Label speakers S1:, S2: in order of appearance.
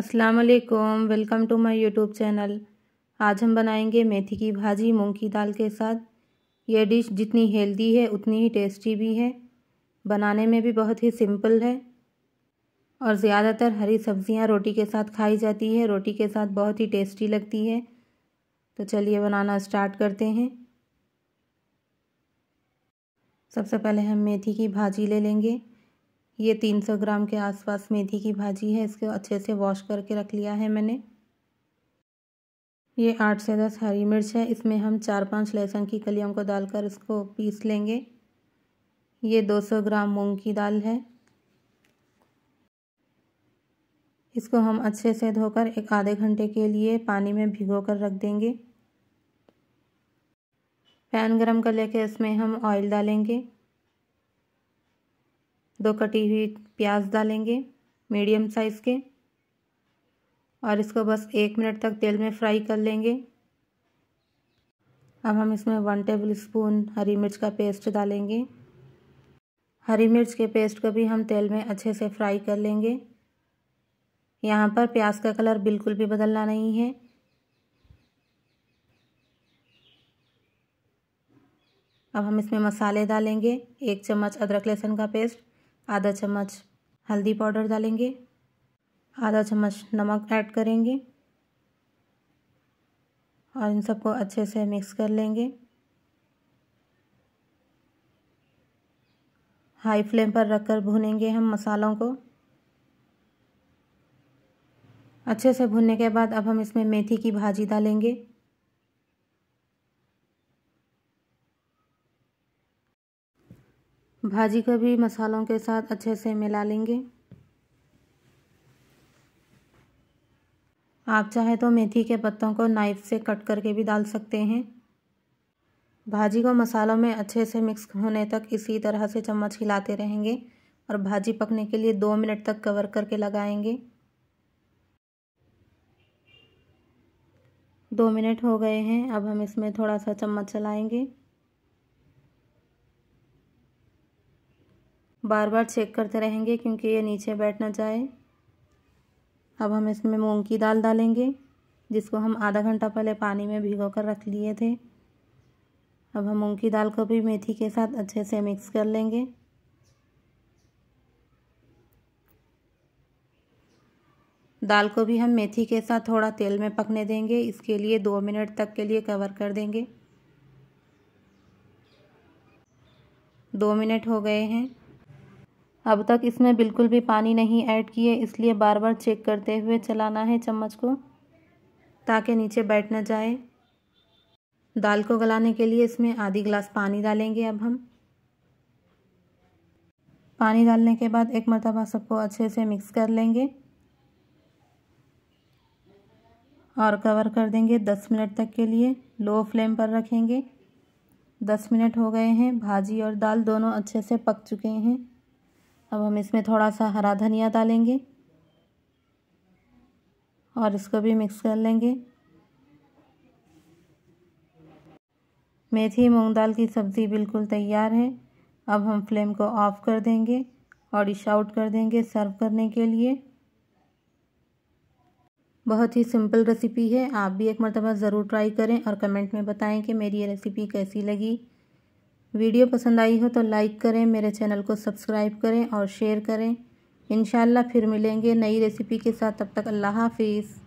S1: अस्सलाम वालेकुम welcome to my YouTube channel आज हम बनाएंगे मेथी की भाजी मूंग की दाल के साथ ये डिश जितनी हेल्दी है उतनी ही टेस्टी भी है बनाने में भी बहुत ही सिंपल है और ज़्यादातर हरी सब्जियां रोटी के साथ खाई जाती है रोटी के साथ बहुत ही टेस्टी लगती है तो चलिए बनाना स्टार्ट करते हैं सबसे पहले हम मेथी की भाजी ले लेंगे ये तीन सौ ग्राम के आसपास मेथी की भाजी है इसको अच्छे से वॉश करके रख लिया है मैंने ये आठ से दस हरी मिर्च है इसमें हम चार पांच लहसुन की कलियों को डालकर इसको पीस लेंगे ये दो सौ ग्राम मूंग की दाल है इसको हम अच्छे से धोकर एक आधे घंटे के लिए पानी में भिगो कर रख देंगे पैन गरम कर लेके इसमें हम ऑयल डालेंगे दो कटी हुई प्याज डालेंगे मीडियम साइज़ के और इसको बस एक मिनट तक तेल में फ्राई कर लेंगे अब हम इसमें वन टेबल स्पून हरी मिर्च का पेस्ट डालेंगे हरी मिर्च के पेस्ट को भी हम तेल में अच्छे से फ्राई कर लेंगे यहाँ पर प्याज का कलर बिल्कुल भी बदलना नहीं है अब हम इसमें मसाले डालेंगे एक चम्मच अदरक लहसुन का पेस्ट आधा चम्मच हल्दी पाउडर डालेंगे आधा चम्मच नमक ऐड करेंगे और इन सबको अच्छे से मिक्स कर लेंगे हाई फ्लेम पर रखकर भूनेंगे हम मसालों को अच्छे से भूनने के बाद अब हम इसमें मेथी की भाजी डालेंगे भाजी को भी मसालों के साथ अच्छे से मिला लेंगे आप चाहे तो मेथी के पत्तों को नाइफ से कट करके भी डाल सकते हैं भाजी को मसालों में अच्छे से मिक्स होने तक इसी तरह से चम्मच हिलाते रहेंगे और भाजी पकने के लिए दो मिनट तक कवर करके लगाएंगे दो मिनट हो गए हैं अब हम इसमें थोड़ा सा चम्मच चलाएंगे बार बार चेक करते रहेंगे क्योंकि ये नीचे बैठ ना जाए अब हम इसमें मूंग की दाल डालेंगे जिसको हम आधा घंटा पहले पानी में भिगो कर रख लिए थे अब हम मूंग की दाल को भी मेथी के साथ अच्छे से मिक्स कर लेंगे दाल को भी हम मेथी के साथ थोड़ा तेल में पकने देंगे इसके लिए दो मिनट तक के लिए कवर कर देंगे दो मिनट हो गए हैं अब तक इसमें बिल्कुल भी पानी नहीं ऐड किए इसलिए बार बार चेक करते हुए चलाना है चम्मच को ताकि नीचे बैठ ना जाए दाल को गलाने के लिए इसमें आधी गिलास पानी डालेंगे अब हम पानी डालने के बाद एक मरतबा सबको अच्छे से मिक्स कर लेंगे और कवर कर देंगे दस मिनट तक के लिए लो फ्लेम पर रखेंगे दस मिनट हो गए हैं भाजी और दाल दोनों अच्छे से पक चुके हैं अब हम इसमें थोड़ा सा हरा धनिया डालेंगे और इसको भी मिक्स कर लेंगे मेथी मूंग दाल की सब्ज़ी बिल्कुल तैयार है अब हम फ्लेम को ऑफ़ कर देंगे और डिश आउट कर देंगे सर्व करने के लिए बहुत ही सिंपल रेसिपी है आप भी एक मरतबा ज़रूर ट्राई करें और कमेंट में बताएं कि मेरी ये रेसिपी कैसी लगी वीडियो पसंद आई हो तो लाइक करें मेरे चैनल को सब्सक्राइब करें और शेयर करें इन फिर मिलेंगे नई रेसिपी के साथ तब तक अल्लाह हाफिज़